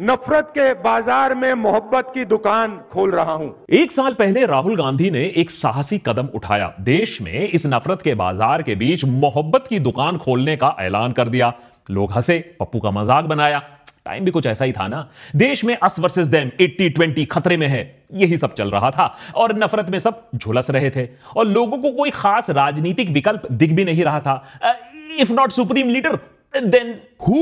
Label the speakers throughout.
Speaker 1: नफरत के बाजार में मोहब्बत की दुकान खोल रहा हूं
Speaker 2: एक साल पहले राहुल गांधी ने एक साहसी कदम उठाया देश में इस नफरत के बाजार के बीच मोहब्बत की दुकान खोलने का ऐलान कर दिया लोग हंसे पप्पू का मजाक बनाया टाइम भी कुछ ऐसा ही था ना देश में अस वर्सेस देम 80 20 खतरे में है यही सब चल रहा था और नफरत में सब झुलस रहे थे और लोगों को कोई खास राजनीतिक विकल्प दिख भी नहीं रहा था if not supreme leader then who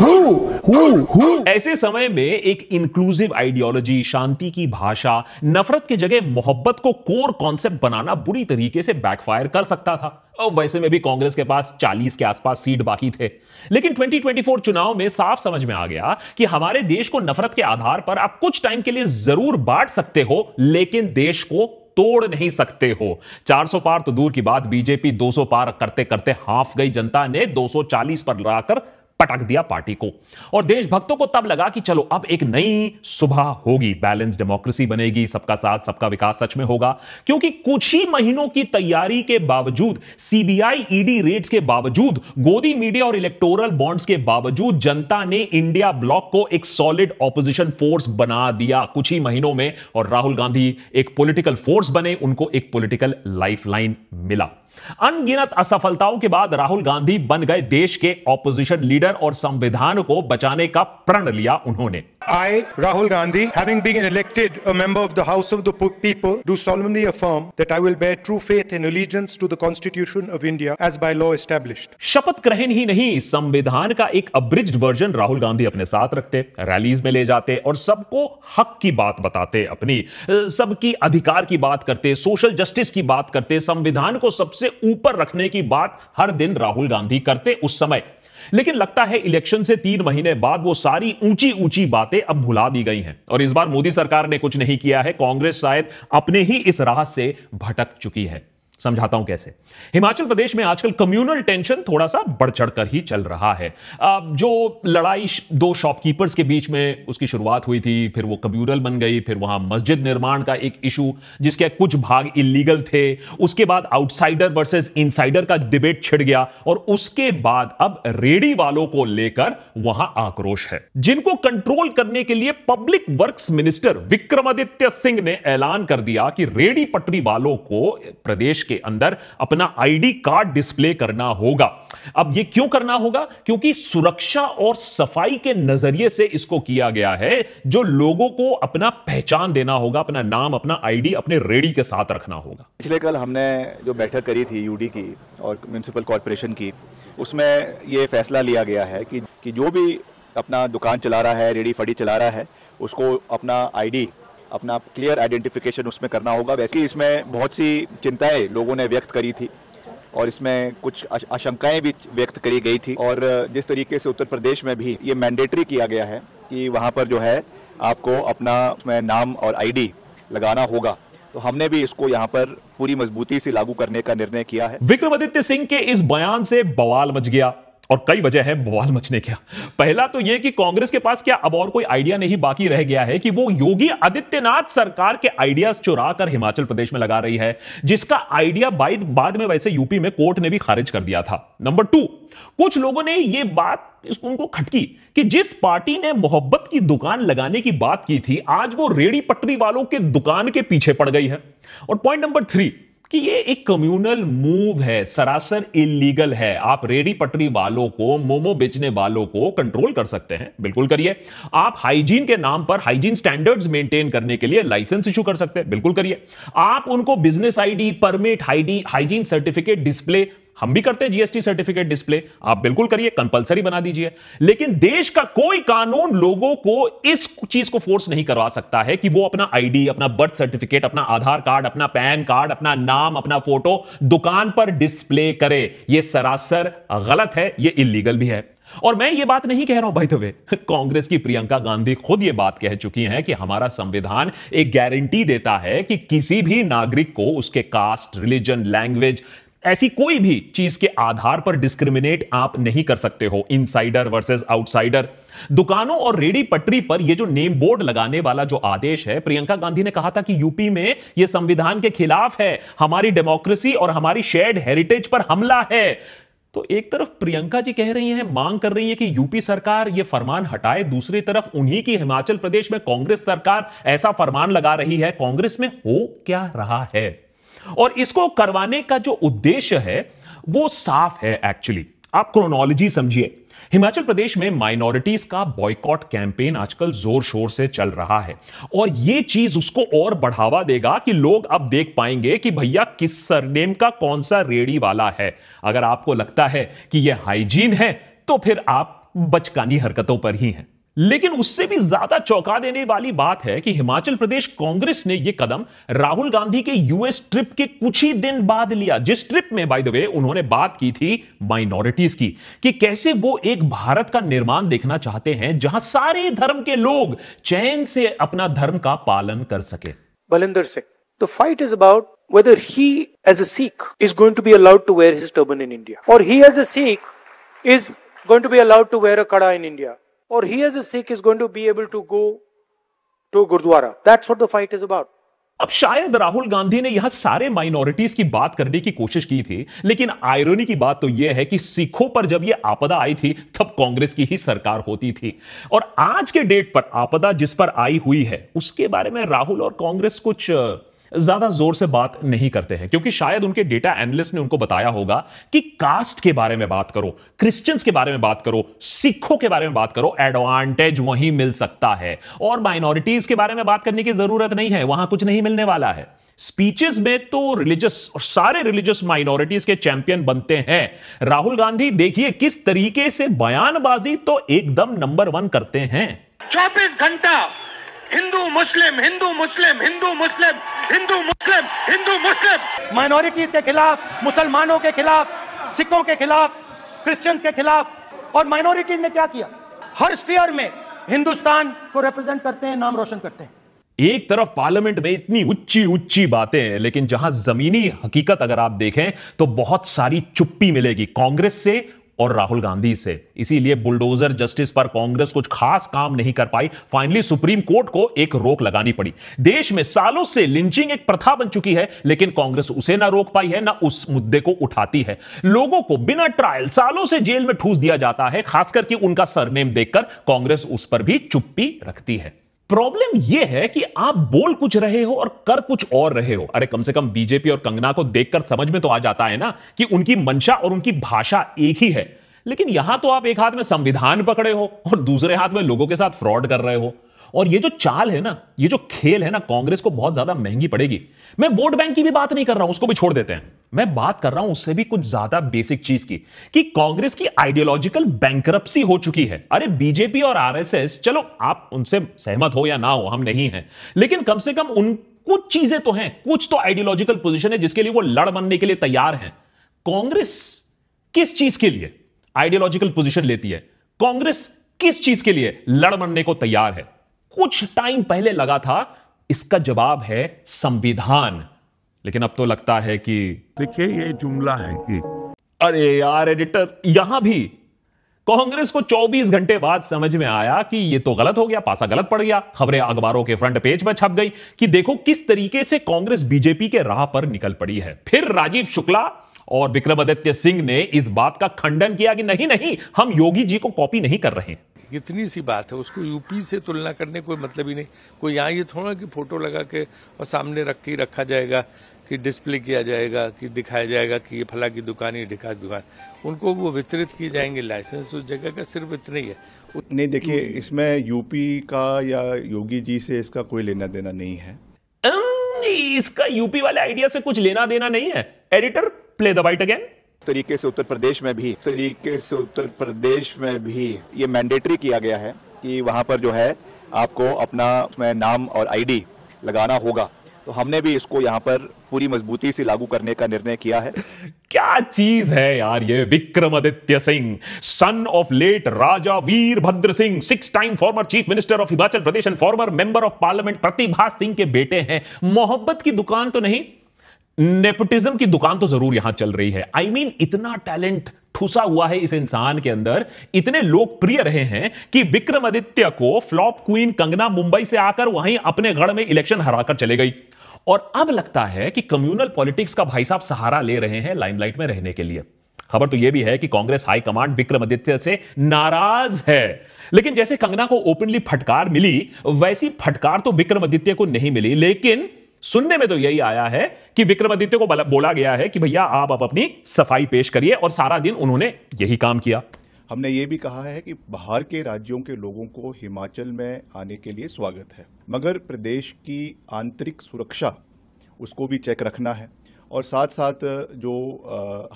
Speaker 2: who who ऐसे समय में एक इंक्लूसिव आइडियोलॉजी शांति की भाषा नफरत के जगह मोहब्बत को कोर कॉन्सेप्ट बनाना बुरी तरीके से बैकफायर कर सकता था और वैसे में भी कांग्रेस के पास 40 के आसपास सीट बाकी थे लेकिन 2024 चुनाव में साफ समझ में आ गया कि हमारे देश को नफरत के आधार पर आप कुछ टाइम के लिए जरूर बांट सकते हो लेकिन देश को तोड़ नहीं सकते हो 400 पार तो दूर की बात बीजेपी 200 पार करते करते हाफ गई जनता ने 240 पर लाकर पटक दिया पार्टी को और देशभक्तों को तब लगा कि चलो अब एक नई सुबह होगी बैलेंस डेमोक्रेसी बनेगी सबका साथ सबका विकास सच में होगा क्योंकि कुछ ही महीनों की तैयारी के बावजूद सीबीआई ईडी रेट्स के बावजूद गोदी मीडिया और इलेक्टोरल बॉन्ड्स के बावजूद जनता ने इंडिया ब्लॉक को एक सॉलिड ऑपोजिशन फोर्स बना दिया कुछ ही महीनों में और राहुल गांधी एक पोलिटिकल फोर्स बने उनको एक पोलिटिकल लाइफ मिला अनगिनत असफलताओं के बाद राहुल गांधी बन गए देश के ऑपोजिशन लीडर और संविधान को बचाने का प्रण लिया उन्होंने
Speaker 1: I, Rahul Gandhi, having been elected a member of the House of the People, do solemnly affirm that I will bear true faith and allegiance to the Constitution of India as by law established.
Speaker 2: शपथ ग्रहण ही नहीं संविधान का एक अब्रिज्ड version Rahul Gandhi अपने साथ रखते rallies में ले जाते और सबको हक की बात बताते अपनी सबकी अधिकार की बात करते सोशल जस्टिस की बात करते संविधान को सबसे ऊपर रखने की बात हर दिन राहुल गांधी करते उस समय लेकिन लगता है इलेक्शन से तीन महीने बाद वो सारी ऊंची ऊंची बातें अब भुला दी गई हैं और इस बार मोदी सरकार ने कुछ नहीं किया है कांग्रेस शायद अपने ही इस राह से भटक चुकी है समझाता हूं कैसे हिमाचल प्रदेश में आजकल कम्युनल टेंशन थोड़ा सा बढ़ चढ़कर ही चल रहा है जो लड़ाई दो शॉपकीपर्स के बीच में उसकी शुरुआत हुई थी फिर वो कम्युनल बन गई फिर वहां मस्जिद निर्माण का एक इशू जिसके कुछ भाग इलीगल थे उसके बाद आउटसाइडर वर्सेस इनसाइडर का डिबेट छिड़ गया और उसके बाद अब रेडी वालों को लेकर वहां आक्रोश है जिनको कंट्रोल करने के लिए public work minister Vikramaditya Singh ने ऐलान कर दिया कि रेडी पटरी वालों को प्रदेश के के अंदर अपना आईडी कार्ड डिस्प्ले करना होगा अब ये क्यों करना होगा क्योंकि सुरक्षा और सफाई के नजरिए से इसको किया गया है जो लोगों को अपना पहचान देना होगा अपना नाम अपना आईडी अपने रेडी के साथ रखना होगा
Speaker 1: पिछले कल हमने जो बैठक करी थी यूडी की और म्यूनसिपल कॉरपोरेशन की उसमें ये फैसला लिया गया है कि, कि जो भी अपना दुकान चला रहा है रेडी फड़ी चला रहा है उसको अपना आईडी अपना क्लियर आइडेंटिफिकेशन उसमें करना होगा वैसे ही इसमें बहुत सी चिंताएं लोगों ने व्यक्त करी थी और इसमें कुछ आशंकाएं भी व्यक्त करी गई थी और जिस तरीके से उत्तर प्रदेश में भी ये मैंडेटरी किया गया है कि वहाँ पर जो है आपको अपना नाम और आईडी लगाना होगा तो हमने भी इसको यहाँ पर पूरी मजबूती से लागू करने का निर्णय किया है
Speaker 2: विक्रमादित्य सिंह के इस बयान से बवाल मच गया और कई वजह है बवाल मचने का पहला तो यह कि कांग्रेस के पास क्या अब और कोई आइडिया नहीं बाकी रह गया है कि वो योगी आदित्यनाथ सरकार के आइडियाज चुरा कर हिमाचल प्रदेश में लगा रही है जिसका आइडिया बाद में वैसे यूपी में कोर्ट ने भी खारिज कर दिया था नंबर टू कुछ लोगों ने यह बात उनको खटकी कि जिस पार्टी ने मोहब्बत की दुकान लगाने की बात की थी आज वो रेड़ी पटरी वालों के दुकान के पीछे पड़ गई है और पॉइंट नंबर थ्री कि ये एक कम्युनल मूव है सरासर इलीगल है आप रेडी पटरी वालों को मोमो बेचने वालों को कंट्रोल कर सकते हैं बिल्कुल करिए आप हाइजीन के नाम पर हाइजीन स्टैंडर्ड्स मेंटेन करने के लिए लाइसेंस इशू कर सकते हैं बिल्कुल करिए आप उनको business ID permit ID hygiene certificate display हम भी करते हैं जीएसटी सर्टिफिकेट डिस्प्ले आप बिल्कुल करिए कंपलसरी बना दीजिए लेकिन देश का कोई कानून लोगों को इस चीज को फोर्स नहीं करवा सकता है कि वो अपना आईडी अपना बर्थ सर्टिफिकेट अपना आधार कार्ड अपना पैन कार्ड अपना नाम अपना फोटो दुकान पर डिस्प्ले करे ये सरासर गलत है ये इलीगल भी है और मैं ये बात नहीं कह रहा हूं भाई वे कांग्रेस की प्रियंका गांधी खुद ये बात कह चुकी हैं कि हमारा संविधान एक गारंटी देता है कि किसी भी नागरिक को उसके कास्ट रिलीजन लैंग्वेज ऐसी कोई भी चीज के आधार पर डिस्क्रिमिनेट आप नहीं कर सकते हो इनसाइडर वर्सेस आउटसाइडर दुकानों और रेडी पटरी पर यह जो नेम बोर्ड लगाने वाला जो आदेश है प्रियंका गांधी ने कहा था कि यूपी में यह संविधान के खिलाफ है हमारी डेमोक्रेसी और हमारी शेयर्ड हेरिटेज पर हमला है तो एक तरफ प्रियंका जी कह रही हैं मांग कर रही है कि यूपी सरकार ये फरमान हटाए दूसरी तरफ उन्हीं की हिमाचल प्रदेश में कांग्रेस सरकार ऐसा फरमान लगा रही है कांग्रेस में हो क्या रहा है और इसको करवाने का जो उद्देश्य है वो साफ है एक्चुअली आप क्रोनोलॉजी समझिए हिमाचल प्रदेश में माइनॉरिटीज का बॉयकॉट कैंपेन आजकल जोर शोर से चल रहा है और यह चीज उसको और बढ़ावा देगा कि लोग अब देख पाएंगे कि भैया किस सरनेम का कौन सा रेडी वाला है अगर आपको लगता है कि यह हाइजीन है तो फिर आप बचकानी हरकतों पर ही हैं लेकिन उससे भी ज्यादा चौंका देने वाली बात है कि हिमाचल प्रदेश कांग्रेस ने यह कदम राहुल गांधी के यूएस ट्रिप के कुछ ही दिन बाद लिया जिस ट्रिप में बाय द वे उन्होंने बात की थी माइनॉरिटीज की कि कैसे वो एक भारत का निर्माण देखना चाहते हैं जहां सारे धर्म के लोग चैन से अपना धर्म का पालन कर सके Balinder Singh the fight is about whether he as a sikh is going to be allowed to wear his turban in india
Speaker 1: or he as a sikh is going to be allowed to wear a kada in india or he as a Sikh is going to be able to go to Gurdwara. That's what the fight is about.
Speaker 2: अब शायद राहुल गांधी ने यहां सारे minorities की बात करने की कोशिश की थी लेकिन आयरनी की बात तो यह है कि सिखों पर जब यह आपदा आई थी तब कांग्रेस की ही सरकार होती थी और आज के डेट पर आपदा जिस पर आई हुई है उसके बारे में राहुल और कांग्रेस कुछ ज्यादा जोर से बात नहीं करते हैं क्योंकि शायद उनके डेटा एनालिस्ट ने उनको बताया होगा कि कास्ट के बारे में बात करो क्रिश्चियंस के बारे में बात करो सिखों के बारे में बात करो एडवांटेज वहीं मिल सकता है और माइनॉरिटीज के बारे में बात करने की जरूरत नहीं है वहां कुछ नहीं मिलने वाला है स्पीचेस में तो रिलीजियस और सारे रिलीजियस माइनॉरिटीज के चैंपियन बनते हैं राहुल गांधी देखिए किस तरीके से बयानबाजी तो एकदम नंबर वन करते हैं चौबीस
Speaker 1: घंटा हिंदू मुस्लिम हिंदू मुस्लिम हिंदू मुस्लिम हिंदू मुस्लिम हिंदू मुस्लिम माइनॉरिटीज के खिलाफ मुसलमानों के खिलाफ सिखों के खिलाफ क्रिश्चियंस के खिलाफ और माइनॉरिटीज ने क्या किया हर स्फीयर में हिंदुस्तान को रिप्रेजेंट करते हैं नाम रोशन करते हैं
Speaker 2: एक तरफ पार्लियामेंट में इतनी उच्ची उच्ची बातें हैं लेकिन जहां जमीनी हकीकत अगर आप देखें तो बहुत सारी चुप्पी मिलेगी कांग्रेस से और राहुल गांधी से इसीलिए बुलडोजर जस्टिस पर कांग्रेस कुछ खास काम नहीं कर पाई फाइनली सुप्रीम कोर्ट को एक रोक लगानी पड़ी देश में सालों से लिंचिंग एक प्रथा बन चुकी है लेकिन कांग्रेस उसे ना रोक पाई है ना उस मुद्दे को उठाती है लोगों को बिना ट्रायल सालों से जेल में ठूस दिया जाता है खासकर करके उनका सरनेम देखकर कांग्रेस उस पर भी चुप्पी रखती है प्रॉब्लम यह है कि आप बोल कुछ रहे हो और कर कुछ और रहे हो अरे कम से कम बीजेपी और कंगना को देखकर समझ में तो आ जाता है ना कि उनकी मंशा और उनकी भाषा एक ही है लेकिन यहां तो आप एक हाथ में संविधान पकड़े हो और दूसरे हाथ में लोगों के साथ फ्रॉड कर रहे हो और ये जो चाल है ना ये जो खेल है ना कांग्रेस को बहुत ज्यादा महंगी पड़ेगी मैं वोट बैंक की भी बात नहीं कर रहा हूं उसको भी छोड़ देते हैं मैं बात कर रहा हूं उससे भी कुछ ज्यादा बेसिक चीज की कि कांग्रेस की आइडियोलॉजिकल बैंक हो चुकी है अरे बीजेपी और आरएसएस चलो आप उनसे सहमत हो या ना हो हम नहीं हैं लेकिन कम से कम उन कुछ चीजें तो हैं कुछ तो आइडियोलॉजिकल पोजिशन है जिसके लिए वो लड़ बनने के लिए तैयार हैं कांग्रेस किस चीज के लिए आइडियोलॉजिकल पोजिशन लेती है कांग्रेस किस चीज के लिए लड़ बनने को तैयार है कुछ टाइम पहले लगा था इसका जवाब है संविधान लेकिन अब तो लगता है कि देखिए ये जुमला है कि अरे यार एडिटर यहां भी कांग्रेस को 24 घंटे बाद समझ में आया कि ये तो गलत हो गया पासा गलत पड़ गया खबरें अखबारों के फ्रंट पेज पर छप गई कि देखो किस तरीके से कांग्रेस बीजेपी के राह पर निकल पड़ी है फिर राजीव शुक्ला और विक्रमादित्य सिंह ने इस बात का खंडन किया कि नहीं नहीं हम योगी जी को कॉपी नहीं कर रहे हैं
Speaker 1: इतनी सी बात है उसको यूपी से तुलना करने कोई मतलब ही नहीं कोई यहाँ ये थोड़ा कि फोटो लगा के और सामने रख के रखा जाएगा कि डिस्प्ले किया जाएगा कि दिखाया जाएगा कि ये फला की दुकान ये ढिका दुकान उनको वो वितरित किए जाएंगे लाइसेंस उस जगह का सिर्फ इतना ही है नहीं देखिए इसमें यूपी का या योगी जी से इसका कोई लेना देना नहीं है
Speaker 2: इसका यूपी वाले आइडिया से कुछ लेना देना नहीं है editor play the bite again तरीके से उत्तर प्रदेश में भी तरीके
Speaker 1: से उत्तर प्रदेश में भी ये मैंडेटरी किया गया है कि वहाँ पर जो है आपको अपना नाम और आईडी लगाना होगा तो हमने भी इसको यहाँ पर पूरी मजबूती से लागू करने का निर्णय किया है
Speaker 2: क्या चीज है यार ये Vikramaditya Singh son of late Raja Virbhadra Singh six time former chief minister of Himachal Pradesh and former member of parliament Pratibha Singh के बेटे हैं मोहब्बत की दुकान तो नहीं नेपोटिज्म की दुकान तो जरूर यहां चल रही है आई I मीन mean, इतना टैलेंट ठूसा हुआ है इस इंसान के अंदर इतने लोकप्रिय रहे हैं कि विक्रमादित्य को फ्लॉप क्वीन कंगना मुंबई से आकर वहीं अपने गढ़ में इलेक्शन हराकर चले गई और अब लगता है कि कम्युनल पॉलिटिक्स का भाई साहब सहारा ले रहे हैं लाइमलाइट में रहने के लिए खबर तो यह भी है कि कांग्रेस हाईकमांड विक्रमादित्य से नाराज है लेकिन जैसे कंगना को ओपनली फटकार मिली वैसी फटकार तो विक्रमादित्य को नहीं मिली लेकिन सुनने में तो यही आया है कि विक्रमादित्य को बोला गया है कि भैया आप अब अपनी सफाई पेश करिए और सारा दिन उन्होंने यही काम किया
Speaker 1: हमने ये भी कहा है कि बाहर के राज्यों के लोगों को हिमाचल में आने के लिए स्वागत है मगर प्रदेश की आंतरिक सुरक्षा उसको भी चेक रखना है और साथ साथ जो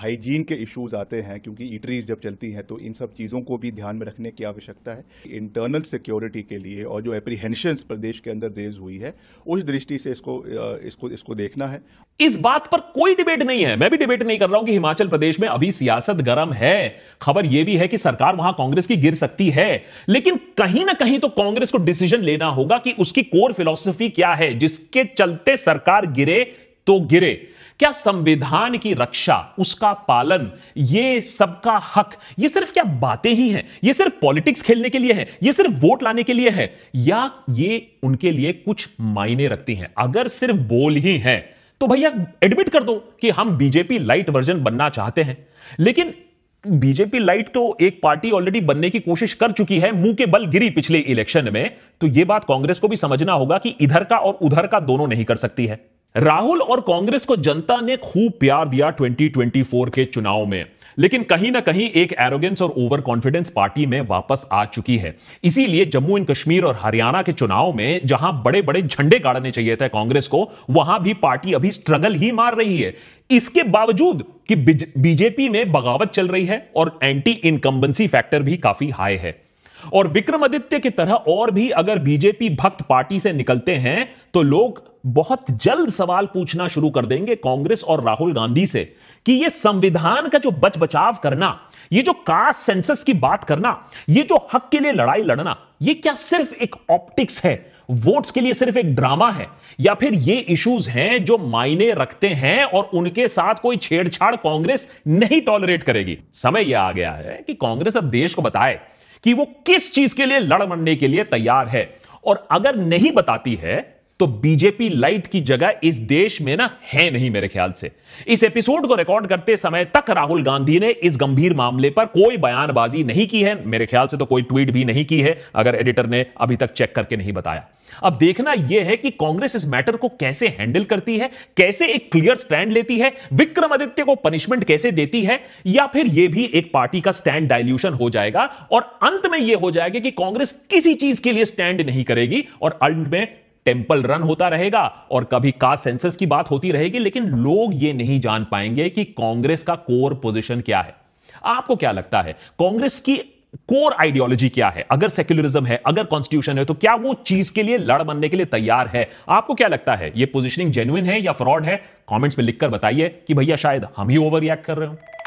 Speaker 1: हाइजीन के इश्यूज आते हैं क्योंकि ईटरीज जब चलती हैं तो इन सब चीज़ों को भी ध्यान में रखने की आवश्यकता है इंटरनल सिक्योरिटी के लिए और जो
Speaker 2: एप्रीहेंशंस प्रदेश के अंदर रेज हुई है उस दृष्टि से इसको इसको इसको देखना है इस बात पर कोई डिबेट नहीं है मैं भी डिबेट नहीं कर रहा हूं कि हिमाचल प्रदेश में अभी सियासत गर्म है खबर यह भी है कि सरकार वहां कांग्रेस की गिर सकती है लेकिन कहीं ना कहीं तो कांग्रेस को डिसीजन लेना होगा कि उसकी कोर फिलॉसफी क्या है जिसके चलते सरकार गिरे तो गिरे क्या संविधान की रक्षा उसका पालन ये सबका हक ये सिर्फ क्या बातें ही हैं ये सिर्फ पॉलिटिक्स खेलने के लिए है ये सिर्फ वोट लाने के लिए है या ये उनके लिए कुछ मायने रखती हैं अगर सिर्फ बोल ही है तो भैया एडमिट कर दो कि हम बीजेपी लाइट वर्जन बनना चाहते हैं लेकिन बीजेपी लाइट तो एक पार्टी ऑलरेडी बनने की कोशिश कर चुकी है मुंह के बल गिरी पिछले इलेक्शन में तो यह बात कांग्रेस को भी समझना होगा कि इधर का और उधर का दोनों नहीं कर सकती है राहुल और कांग्रेस को जनता ने खूब प्यार दिया 2024 के चुनाव में लेकिन कहीं ना कहीं एक एरोगेंस और ओवर कॉन्फिडेंस पार्टी में वापस आ चुकी है इसीलिए जम्मू एंड कश्मीर और हरियाणा के चुनाव में जहां बड़े बड़े झंडे गाड़ने चाहिए थे कांग्रेस को वहां भी पार्टी अभी स्ट्रगल ही मार रही है इसके बावजूद कि बीजेपी में बगावत चल रही है और एंटी इनकम्बेंसी फैक्टर भी काफी हाई है और विक्रमादित्य की तरह और भी अगर बीजेपी भक्त पार्टी से निकलते हैं तो लोग बहुत जल्द सवाल पूछना शुरू कर देंगे कांग्रेस और राहुल गांधी से कि ये संविधान का जो बच बचाव करना ये जो कास्ट सेंसस की बात करना ये जो हक के लिए लड़ाई लड़ना ये क्या सिर्फ एक ऑप्टिक्स है वोट्स के लिए सिर्फ एक ड्रामा है या फिर ये इश्यूज हैं जो मायने रखते हैं और उनके साथ कोई छेड़छाड़ कांग्रेस नहीं टॉलरेट करेगी समय यह आ गया है कि कांग्रेस अब देश को बताए कि वो किस चीज के लिए लड़ मरने के लिए तैयार है और अगर नहीं बताती है तो बीजेपी लाइट की जगह इस देश में ना है नहीं मेरे ख्याल से इस एपिसोड को रिकॉर्ड करते समय तक राहुल गांधी ने इस गंभीर मामले पर कोई बयानबाजी नहीं की है मेरे ख्याल से तो कोई ट्वीट भी नहीं की है अगर एडिटर ने अभी तक चेक करके नहीं बताया अब देखना यह है कि कांग्रेस इस मैटर को कैसे हैंडल करती है कैसे एक क्लियर स्टैंड लेती है विक्रमादित्य को पनिशमेंट कैसे देती है या फिर यह भी एक पार्टी का स्टैंड डायल्यूशन हो जाएगा और अंत में यह हो जाएगा कि कांग्रेस किसी चीज के लिए स्टैंड नहीं करेगी और अंत में टेम्पल रन होता रहेगा और कभी कास्ट सेंसस की बात होती रहेगी लेकिन लोग ये नहीं जान पाएंगे कि कांग्रेस का कोर पोजिशन क्या है आपको क्या लगता है कांग्रेस की कोर आइडियोलॉजी क्या है अगर सेक्युलरिज्म है अगर कॉन्स्टिट्यूशन है तो क्या वो चीज के लिए लड़ बनने के लिए तैयार है आपको क्या लगता है ये पोजीशनिंग जेन्युन है या फ्रॉड है कमेंट्स में लिखकर बताइए कि भैया शायद हम ही ओवर रिएक्ट कर रहे हो